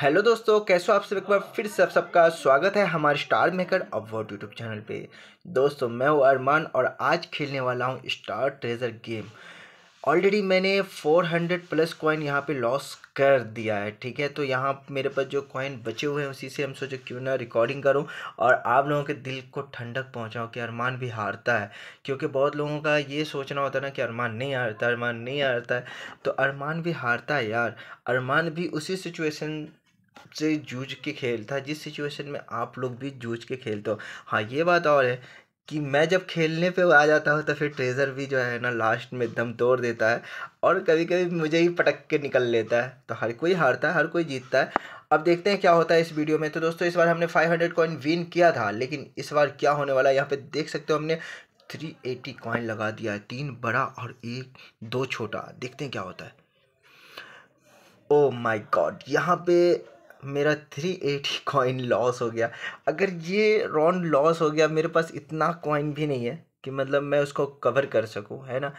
Hello दोस्तों कैसे हो आप सब एक बार फिर से सब सबका स्वागत है हमारे star maker award YouTube channel पे दोस्तों मैं हूँ अरमान और आज खेलने वाला हूँ स्टार ट्रेजर गेम ऑलरेडी मैंने 400 प्लस कॉइन यहाँ पे लॉस कर दिया है ठीक है तो यहाँ मेरे पास जो कॉइन बचे हुए हैं उसी से हम सोचे क्यों ना रिकॉर्डिंग करूँ और आप लोगों के दिल को ठंडक पहुँचाओ कि अरमान भी हारता है क्योंकि बहुत लोगों का ये सोचना होता है ना कि अरमान नहीं हारता अरमान नहीं हारता है तो अरमान भी हारता है यार अरमान भी उसी सिचुएशन से जूझ के खेलता था जिस सिचुएशन में आप लोग भी जूझ के खेलते हो हाँ ये बात और है कि मैं जब खेलने पे आ जाता हूँ तो फिर ट्रेज़र भी जो है ना लास्ट में दम तोड़ देता है और कभी कभी मुझे ही पटक के निकल लेता है तो हर कोई हारता है हर कोई जीतता है अब देखते हैं क्या होता है इस वीडियो में तो दोस्तों इस बार हमने 500 हंड्रेड कॉइन विन किया था लेकिन इस बार क्या होने वाला है यहाँ पर देख सकते हो हमने थ्री एटी कॉइन लगा दिया है तीन बड़ा और एक दो छोटा देखते हैं क्या होता है ओ माई गॉड यहाँ पे मेरा थ्री एटी कॉइन लॉस हो गया अगर ये राउंड लॉस हो गया मेरे पास इतना कॉइन भी नहीं है कि मतलब मैं उसको कवर कर सकूँ है ना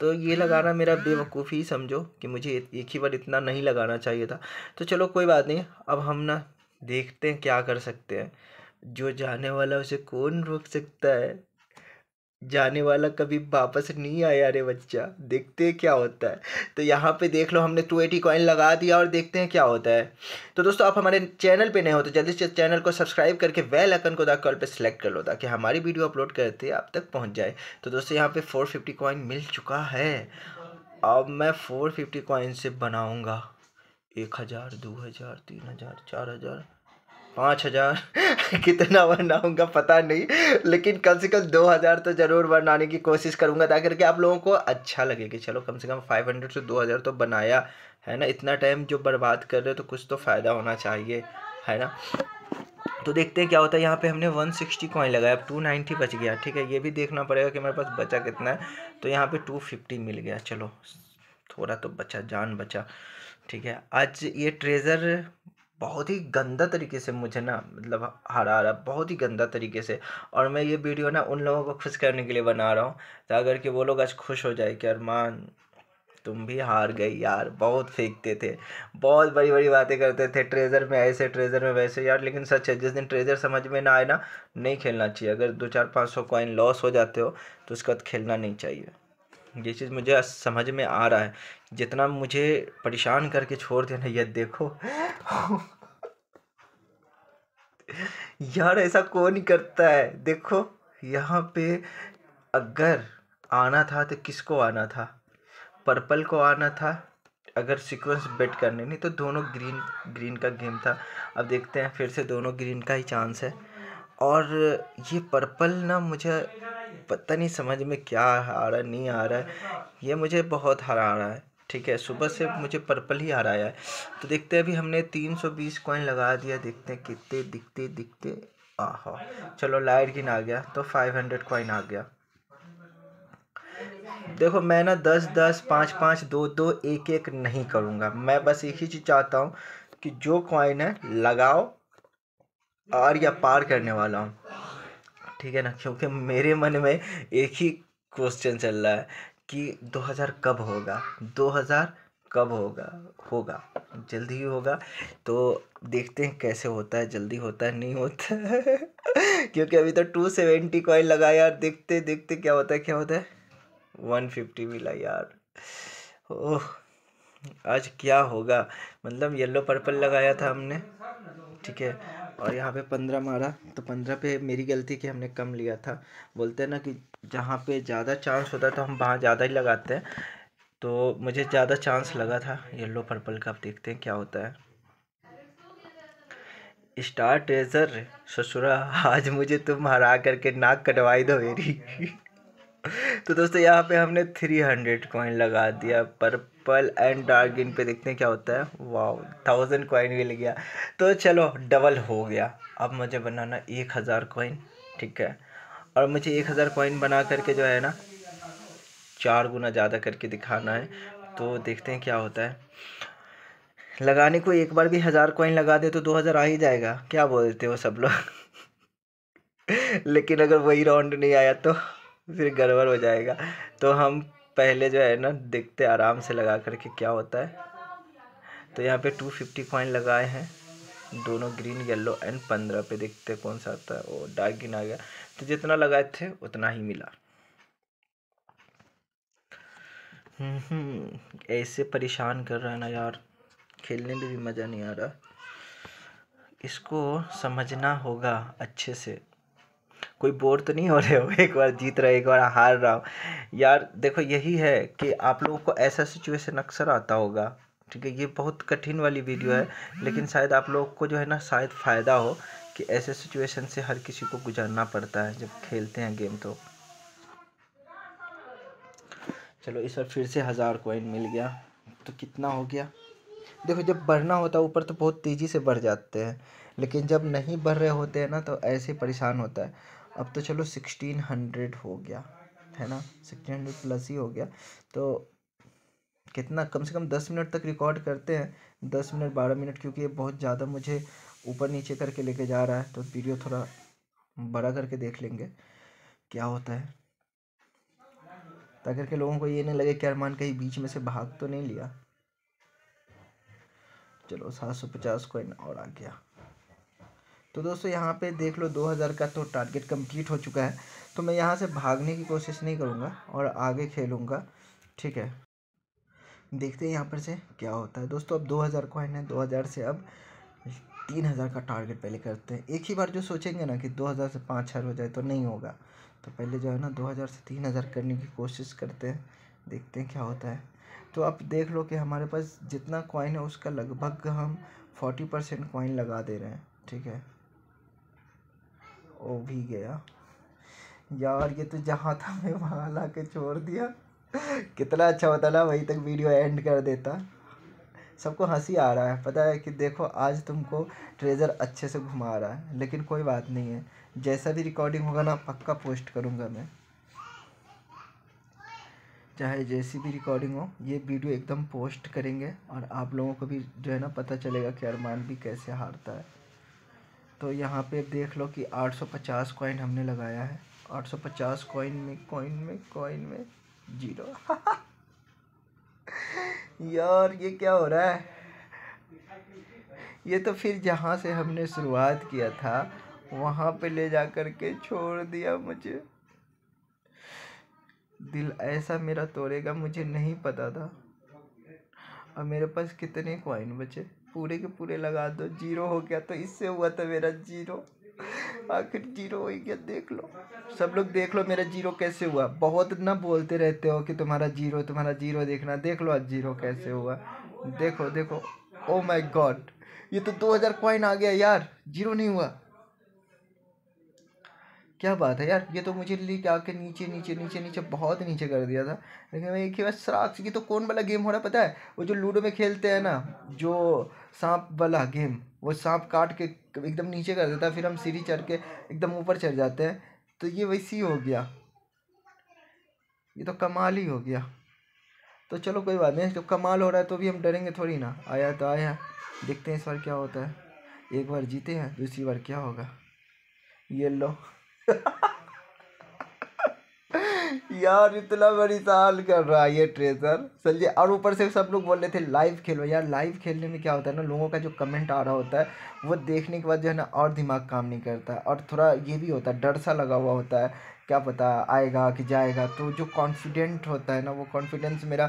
तो ये लगाना मेरा बेवकूफ़ी समझो कि मुझे एक ही बार इतना नहीं लगाना चाहिए था तो चलो कोई बात नहीं अब हम ना देखते हैं क्या कर सकते हैं जो जाने वाला उसे कौन रोक सकता है जाने वाला कभी वापस नहीं आया रे बच्चा देखते हैं क्या होता है तो यहाँ पे देख लो हमने टू एटी कॉइन लगा दिया और देखते हैं क्या होता है तो दोस्तों आप हमारे चैनल पे नए हो तो जल्दी से चैनल को सब्सक्राइब करके बेल आइकन को दाग कॉल पे सेलेक्ट कर लो ताकि हमारी वीडियो अपलोड करते आप तक पहुँच जाए तो दोस्तों यहाँ पर फोर फिफ्टी कॉइन मिल चुका है अब मैं फोर फिफ्टी कॉइन से बनाऊँगा एक हज़ार दो हज़ार तीन हज़ार चार हज़ार पाँच हज़ार कितना बनाऊँगा पता नहीं लेकिन कम से कम दो हज़ार तो ज़रूर बनाने की कोशिश करूँगा ताकि करके आप लोगों को अच्छा लगे कि चलो कम से कम फाइव हंड्रेड से दो हज़ार तो बनाया है ना इतना टाइम जो बर्बाद कर रहे हो तो कुछ तो फ़ायदा होना चाहिए है ना तो देखते हैं क्या होता है यहाँ पे हमने 160 सिक्सटी कॉइन लगाया अब नाइन्टी बच गया ठीक है ये भी देखना पड़ेगा कि मेरे पास बचा कितना है तो यहाँ पे 250 मिल गया चलो थोड़ा तो बचा जान बचा ठीक है आज ये ट्रेज़र बहुत ही गंदा तरीके से मुझे ना मतलब हरा रहा बहुत ही गंदा तरीके से और मैं ये वीडियो ना उन लोगों को खुश करने के लिए बना रहा हूँ ताकि कि वो लोग आज खुश हो जाए कि अरमान तुम भी हार गई यार बहुत फेंकते थे बहुत बड़ी बड़ी बातें करते थे ट्रेजर में ऐसे ट्रेजर में वैसे यार लेकिन सच है जिस दिन ट्रेजर समझ में ना आए ना नहीं खेलना चाहिए अगर दो चार पाँच सौ कॉइन लॉस हो जाते हो तो उसके बाद खेलना नहीं चाहिए ये चीज़ मुझे समझ में आ रहा है जितना मुझे परेशान करके छोड़ दिया ना ये देखो यार ऐसा कौन करता है देखो यहाँ पे अगर आना था तो किसको आना था पर्पल को आना था अगर सीक्वेंस बेट करने नहीं तो दोनों ग्रीन ग्रीन का गेम था अब देखते हैं फिर से दोनों ग्रीन का ही चांस है और ये पर्पल ना मुझे पता नहीं समझ में क्या आ रहा नहीं आ रहा है ये मुझे बहुत हरा रहा है ठीक है सुबह से मुझे पर्पल ही आ रहा है तो देखते हैं अभी हमने तीन सौ बीस कॉइन लगा दिया देखते हैं कितने दिखते दिखते आह चलो लाइट गिन आ गया तो फाइव हंड्रेड कॉइन आ गया देखो मैं ना दस दस पाँच पाँच दो दो एक एक नहीं करूँगा मैं बस एक ही चीज़ चाहता हूँ कि जो कॉइन है लगाओ आर या पार करने वाला हूँ ठीक है ना क्योंकि मेरे मन में एक ही क्वेश्चन चल रहा है कि 2000 कब होगा 2000 कब होगा होगा जल्दी ही होगा तो देखते हैं कैसे होता है जल्दी होता है नहीं होता है क्योंकि अभी तो 270 सेवेंटी कॉइन लगा यार देखते देखते क्या होता है क्या होता है 150 मिला यार ओह आज क्या होगा मतलब येलो पर्पल लगाया था हमने ठीक है और यहाँ पे पंद्रह मारा तो पंद्रह पे मेरी गलती कि हमने कम लिया था बोलते हैं ना कि जहाँ पे ज़्यादा चांस होता है तो हम वहाँ ज़्यादा ही लगाते हैं तो मुझे ज़्यादा चांस लगा था येलो पर्पल का आप देखते हैं क्या होता है स्टार ट्रेजर ससुरा आज मुझे तुम हरा करके नाक कटवाई दो मेरी तो दोस्तों यहाँ पे हमने थ्री हंड्रेड कॉइन लगा दिया पर्पल एंड डार्क ग्रीन पे देखते हैं क्या होता है वाह थाउजेंड कॉइन भी लग गया तो चलो डबल हो गया अब मुझे बनाना एक हज़ार कॉइन ठीक है और मुझे एक हज़ार कॉइन बना करके जो है ना चार गुना ज़्यादा करके दिखाना है तो देखते हैं क्या होता है लगाने को एक बार भी हज़ार कॉइन लगा दे तो दो हज़ार आ ही जाएगा क्या बोलते हो सब लोग लेकिन अगर वही राउंड नहीं आया तो फिर गड़बड़ हो जाएगा तो हम पहले जो है ना देखते आराम से लगा करके क्या होता है तो यहाँ पे टू फिफ्टी पॉइंट लगाए हैं दोनों ग्रीन येलो एंड पंद्रह पे देखते कौन सा आता है वो डार्क ग्रीन आ गया तो जितना लगाए थे उतना ही मिला हम्म, ऐसे परेशान कर रहा है ना यार खेलने में भी मज़ा नहीं आ रहा इसको समझना होगा अच्छे से कोई बोर तो नहीं हो रहे हो एक बार जीत रहे एक बार हार रहा हो यार देखो यही है कि आप लोगों को ऐसा सिचुएशन अक्सर आता होगा ठीक है ये बहुत कठिन वाली वीडियो है हम्म। लेकिन शायद आप लोग को जो है ना शायद फ़ायदा हो कि ऐसे सिचुएशन से हर किसी को गुजरना पड़ता है जब खेलते हैं गेम तो चलो इस बार फिर से हज़ार कोइन मिल गया तो कितना हो गया देखो जब बढ़ना होता है ऊपर तो बहुत तेज़ी से बढ़ जाते हैं लेकिन जब नहीं बढ़ रहे होते हैं ना तो ऐसे परेशान होता है अब तो चलो सिक्सटीन हंड्रेड हो गया है ना सिक्सटीन हंड्रेड प्लस ही हो गया तो कितना कम से कम दस मिनट तक रिकॉर्ड करते हैं दस मिनट बारह मिनट क्योंकि ये बहुत ज़्यादा मुझे ऊपर नीचे करके लेके जा रहा है तो वीडियो थोड़ा बड़ा करके देख लेंगे क्या होता है ताकि लोगों को ये नहीं लगे कि अरमान कहीं बीच में से भाग तो नहीं लिया चलो सात सौ पचास कोइन और आ गया तो दोस्तों यहाँ पे देख लो 2000 का तो टारगेट कंप्लीट हो चुका है तो मैं यहाँ से भागने की कोशिश नहीं करूँगा और आगे खेलूँगा ठीक है देखते हैं यहाँ पर से क्या होता है दोस्तों अब 2000 कॉइन है 2000 से अब 3000 का टारगेट पहले करते हैं एक ही बार जो सोचेंगे ना कि 2000 से पाँच हज़ार हो जाए तो नहीं होगा तो पहले जो है ना दो से तीन करने की कोशिश करते हैं देखते हैं क्या होता है तो आप देख लो कि हमारे पास जितना कॉइन है उसका लगभग हम फोर्टी परसेंट लगा दे रहे हैं ठीक है वो भी गया यार ये तो जहाँ था मैं वहाँ ला के छोड़ दिया कितना अच्छा होता ना वहीं तक वीडियो एंड कर देता सबको हंसी आ रहा है पता है कि देखो आज तुमको ट्रेज़र अच्छे से घुमा रहा है लेकिन कोई बात नहीं है जैसा भी रिकॉर्डिंग होगा ना पक्का पोस्ट करूँगा मैं चाहे जैसी भी रिकॉर्डिंग हो ये वीडियो एकदम पोस्ट करेंगे और आप लोगों को भी जो है ना पता चलेगा कि अरमान भी कैसे हारता है तो यहाँ पे देख लो कि 850 कॉइन हमने लगाया है 850 कॉइन में कॉइन में कॉइन में जीरो यार ये क्या हो रहा है ये तो फिर जहाँ से हमने शुरुआत किया था वहाँ पे ले जा कर के छोड़ दिया मुझे दिल ऐसा मेरा तोड़ेगा मुझे नहीं पता था और मेरे पास कितने कॉइन बचे पूरे के पूरे लगा दो जीरो हो गया तो इससे हुआ था मेरा जीरो आखिर जीरो हो गया देख लो सब लोग देख लो मेरा जीरो कैसे हुआ बहुत ना बोलते रहते हो कि तुम्हारा जीरो तुम्हारा जीरो देखना देख लो आज जीरो कैसे हुआ देखो देखो ओ माई गॉड ये तो हज़ार कॉइन आ गया यार जीरो नहीं हुआ क्या बात है यार ये तो मुझे लेके आके नीचे नीचे नीचे नीचे बहुत नीचे कर दिया था लेकिन मैं एक ही बार सराक्ष ये तो कौन वाला गेम हो रहा पता है वो जो लूडो में खेलते हैं ना जो सांप वाला गेम वो सांप काट के एकदम नीचे कर देता है फिर हम सीढ़ी चढ़ के एकदम ऊपर चढ़ जाते हैं तो ये वैसे ही हो गया ये तो कमाल ही हो गया तो चलो कोई बात नहीं जब कमाल हो रहा है तो भी हम डरेंगे थोड़ी ना आया तो आया देखते हैं इस बार क्या होता है एक बार जीते हैं दूसरी बार क्या होगा ये लो यार इतना बड़ी साल कर रहा है ये ट्रेजर चलिए और ऊपर से सब लोग बोल रहे थे लाइव खेलो यार लाइव खेलने में क्या होता है ना लोगों का जो कमेंट आ रहा होता है वो देखने के बाद जो है ना और दिमाग काम नहीं करता है और थोड़ा ये भी होता है डर सा लगा हुआ होता है क्या पता आएगा कि जाएगा तो जो कॉन्फिडेंट होता है ना वो कॉन्फिडेंस मेरा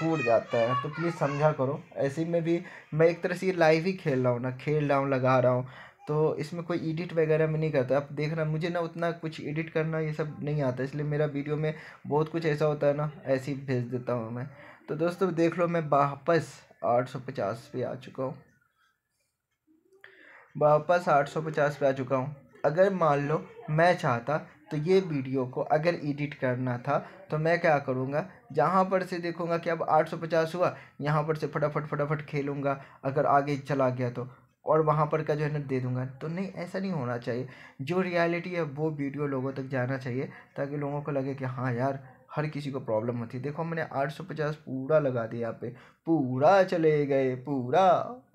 टूट जाता है तो प्लीज़ समझा करो ऐसे में भी मैं एक तरह से ये लाइव ही खेल रहा हूँ ना खेल रहा हूँ लगा रहा हूँ तो इसमें कोई एडिट वगैरह मैं नहीं करता आप देख रहा मुझे ना उतना कुछ एडिट करना ये सब नहीं आता इसलिए मेरा वीडियो में बहुत कुछ ऐसा होता है ना ऐसे ही भेज देता हूँ मैं तो दोस्तों देख लो मैं वापस आठ सौ पचास पे आ चुका हूँ वापस आठ सौ पचास पे आ चुका हूँ अगर मान लो मैं चाहता तो ये वीडियो को अगर एडिट करना था तो मैं क्या करूँगा जहाँ पर से देखूँगा कि अब आठ सौ पचास हुआ यहाँ पर से फटाफट फटाफट खेलूँगा अगर आगे चला गया तो और वहाँ पर का जो है ना दे दूँगा तो नहीं ऐसा नहीं होना चाहिए जो रियलिटी है वो वीडियो लोगों तक जाना चाहिए ताकि लोगों को लगे कि हाँ यार हर किसी को प्रॉब्लम होती है देखो मैंने आठ सौ पचास पूरा लगा दिया यहाँ पे पूरा चले गए पूरा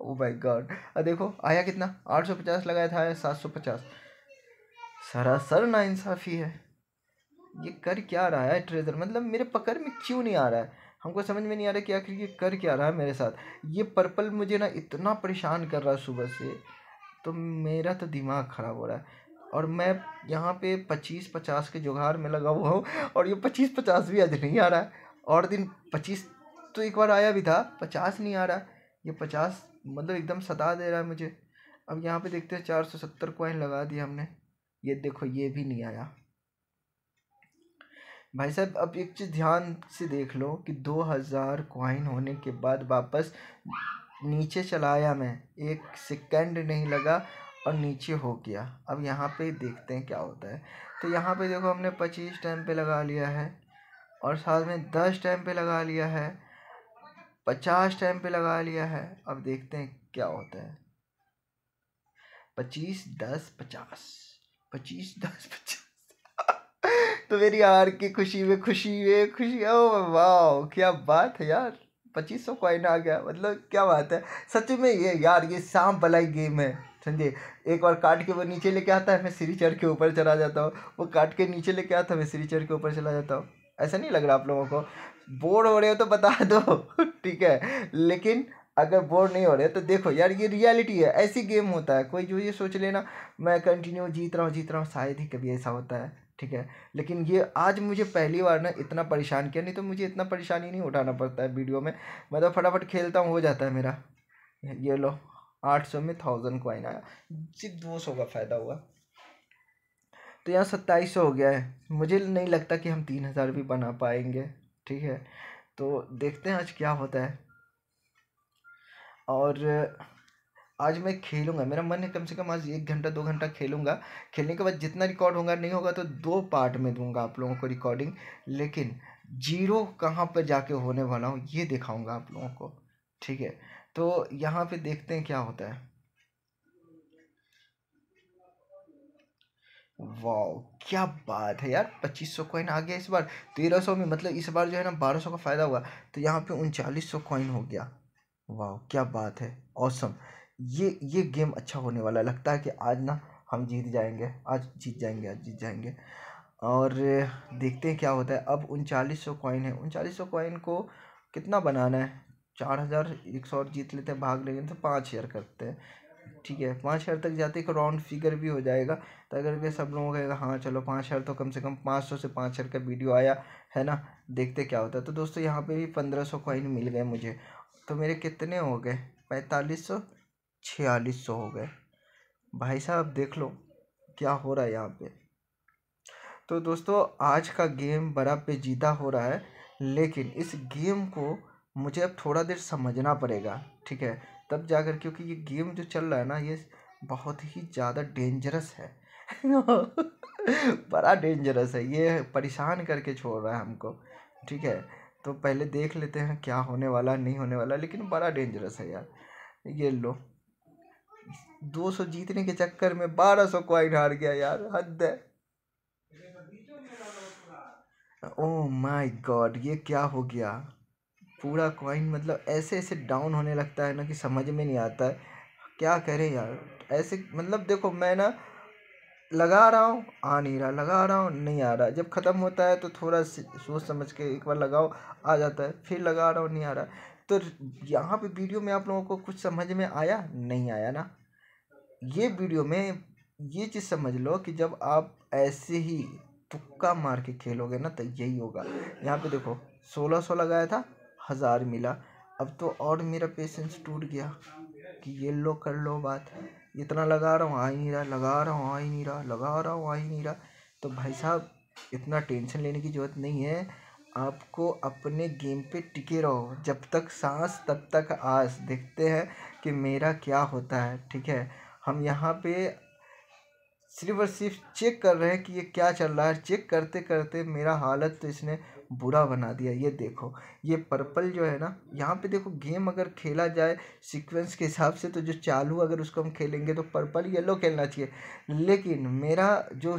ओ माय गॉड अ देखो आया कितना आठ सौ पचास लगाया था आया सात सौ पचास सरासर नाइंसाफ़ी है ये कर क्या रहा है ट्रेजर मतलब मेरे पकड़ में क्यों नहीं आ रहा है हमको समझ में नहीं आ रहा कि आखिर ये कर क्या रहा है मेरे साथ ये पर्पल मुझे ना इतना परेशान कर रहा है सुबह से तो मेरा तो दिमाग ख़राब हो रहा है और मैं यहाँ पे पच्चीस पचास के जुगाड़ में लगा हुआ हूँ और ये पच्चीस पचास भी आज नहीं आ रहा है और दिन पच्चीस तो एक बार आया भी था पचास नहीं आ रहा ये पचास मतलब एकदम सता दे रहा है मुझे अब यहाँ पे देखते हैं चार सौ सत्तर कॉइन लगा दिया हमने ये देखो ये भी नहीं आया भाई साहब अब एक चीज़ ध्यान से देख लो कि दो हज़ार कॉइन होने के बाद वापस नीचे चलाया मैं एक सेकेंड नहीं लगा और नीचे हो गया अब यहाँ पे देखते हैं क्या होता है तो यहाँ पे देखो हमने पच्चीस टाइम पे लगा लिया है और साथ में दस टाइम पे लगा लिया है पचास टाइम पे लगा लिया है अब देखते हैं क्या होता है पच्चीस दस पचास पच्चीस दस पचास तो मेरी हार की खुशी में खुशी में खुशी ओ वाह क्या बात है यार पच्चीस सौ कॉइन आ गया मतलब क्या बात है सच में ये यार ये सांप भलाई गेम है समझे एक बार काट के वो नीचे लेके आता है मैं चढ़ के ऊपर चला जाता हूँ वो काट के नीचे लेके आता है मैं चढ़ के ऊपर चला जाता हूँ ऐसा नहीं लग रहा आप लोगों को बोर हो रहे हो तो बता दो ठीक है लेकिन अगर बोर नहीं हो रहे तो देखो यार ये रियलिटी है ऐसी गेम होता है कोई जो ये सोच लेना मैं कंटिन्यू जीत रहा हूँ जीत रहा हूँ शायद ही कभी ऐसा होता है ठीक है लेकिन ये आज मुझे पहली बार ना इतना परेशान किया नहीं तो मुझे इतना परेशानी नहीं उठाना पड़ता है वीडियो में मैं तो फटाफट खेलता हूँ हो जाता है मेरा ये लो आठ सौ में थाउजेंड को आया सिर्फ दो सौ का फ़ायदा हुआ तो यहाँ सत्ताईस सौ हो गया है मुझे नहीं लगता कि हम तीन हज़ार भी बना पाएंगे ठीक है तो देखते हैं आज क्या होता है और आज मैं खेलूंगा मेरा मन है कम से कम आज एक घंटा दो घंटा खेलूंगा खेलने के बाद जितना रिकॉर्ड होगा नहीं होगा तो दो पार्ट में दूंगा आप लोगों को रिकॉर्डिंग लेकिन जीरो कहाँ पर जाके होने वाला हूँ ये दिखाऊंगा आप लोगों को ठीक है तो यहाँ पे देखते हैं क्या होता है वाओ क्या बात है यार पच्चीस सौ कॉइन आ गया इस बार तेरह सौ में मतलब इस बार जो है ना बारह सौ का फ़ायदा हुआ तो यहाँ पे उनचालीस सौ कॉइन हो गया वाह क्या बात है औसम ये ये गेम अच्छा होने वाला है लगता है कि आज ना हम जीत जाएंगे आज जीत जाएंगे आज जीत जाएंगे और देखते हैं क्या होता है अब उनचालीस सौ कॉइन है उनचालीस सौ कॉइन को कितना बनाना है चार हज़ार एक सौ और जीत लेते हैं भाग लेंगे तो पाँच हज़ार करते हैं ठीक है पाँच हज़ार तक जाते एक राउंड फिगर भी हो जाएगा तो अगर वे सब लोगों कहेगा हाँ चलो पाँच हज़ार तो कम से कम पाँच सौ से पाँच हज़ार का वीडियो आया है ना देखते क्या होता है तो दोस्तों यहाँ पे भी पंद्रह सौ कॉइन मिल गए मुझे तो मेरे कितने हो गए पैंतालीस सौ छियालीस सौ हो गए भाई साहब देख लो क्या हो रहा है यहाँ पे तो दोस्तों आज का गेम बड़ा जीता हो रहा है लेकिन इस गेम को मुझे अब थोड़ा देर समझना पड़ेगा ठीक है तब जाकर क्योंकि ये गेम जो चल रहा है ना ये बहुत ही ज़्यादा डेंजरस है बड़ा डेंजरस है ये परेशान करके छोड़ रहा है हमको ठीक है तो पहले देख लेते हैं क्या होने वाला नहीं होने वाला लेकिन बड़ा डेंजरस है यार ये लो दो सौ जीतने के चक्कर में बारह सौ क्वाइन हार गया यार हद है ओ माय गॉड ये क्या हो गया पूरा कॉइन मतलब ऐसे ऐसे डाउन होने लगता है ना कि समझ में नहीं आता है क्या करें यार ऐसे मतलब देखो मैं ना लगा रहा हूँ आ नहीं रहा लगा रहा हूँ नहीं आ रहा जब ख़त्म होता है तो थोड़ा सोच समझ के एक बार लगाओ आ जाता है फिर लगा रहा हूँ नहीं आ रहा तो यहाँ पे वीडियो में आप लोगों को कुछ समझ में आया नहीं आया ना ये वीडियो में ये चीज़ समझ लो कि जब आप ऐसे ही तुक्का मार के खेलोगे ना तो यही होगा यहाँ पे देखो सोलह सौ लगाया था हज़ार मिला अब तो और मेरा पेशेंस टूट गया कि ये लो कर लो बात इतना लगा रहा हूँ आ ही नहीं रहा लगा रहा हूँ आ ही नहीं रहा लगा रहा हूँ आ ही नहीं रहा तो भाई साहब इतना टेंशन लेने की ज़रूरत नहीं है आपको अपने गेम पे टिके रहो जब तक सांस तब तक आस देखते हैं कि मेरा क्या होता है ठीक है हम यहाँ पे सिर्फ और सिर्फ चेक कर रहे हैं कि ये क्या चल रहा है चेक करते करते मेरा हालत तो इसने बुरा बना दिया ये देखो ये पर्पल जो है ना यहाँ पे देखो गेम अगर खेला जाए सीक्वेंस के हिसाब से तो जो चालू अगर उसको हम खेलेंगे तो पर्पल येलो खेलना चाहिए लेकिन मेरा जो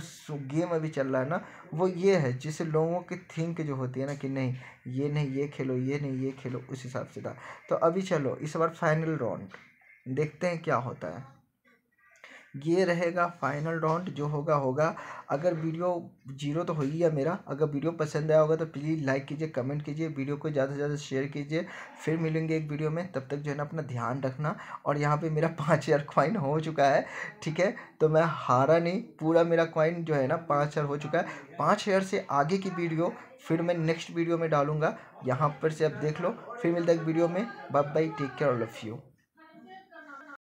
गेम अभी चल रहा है ना वो ये है जिससे लोगों की थिंक जो होती है ना कि नहीं ये नहीं ये खेलो ये नहीं ये खेलो उस हिसाब से था तो अभी चलो इस बार फाइनल राउंड देखते हैं क्या होता है ये रहेगा फाइनल राउंड जो होगा होगा अगर वीडियो जीरो तो हो या गया मेरा अगर वीडियो पसंद आया होगा तो प्लीज़ लाइक कीजिए कमेंट कीजिए वीडियो को ज़्यादा से ज़्यादा शेयर कीजिए फिर मिलेंगे एक वीडियो में तब तक जो है ना अपना ध्यान रखना और यहाँ पे मेरा पाँच हज़ार क्वाइन हो चुका है ठीक है तो मैं हारा नहीं पूरा मेरा क्वाइन जो है ना पाँच हज़ार हो चुका है पाँच हज़ार से आगे की वीडियो फिर मैं नेक्स्ट वीडियो में डालूँगा यहाँ पर से आप देख लो फिर मिलता है एक वीडियो में bye bye take care all of you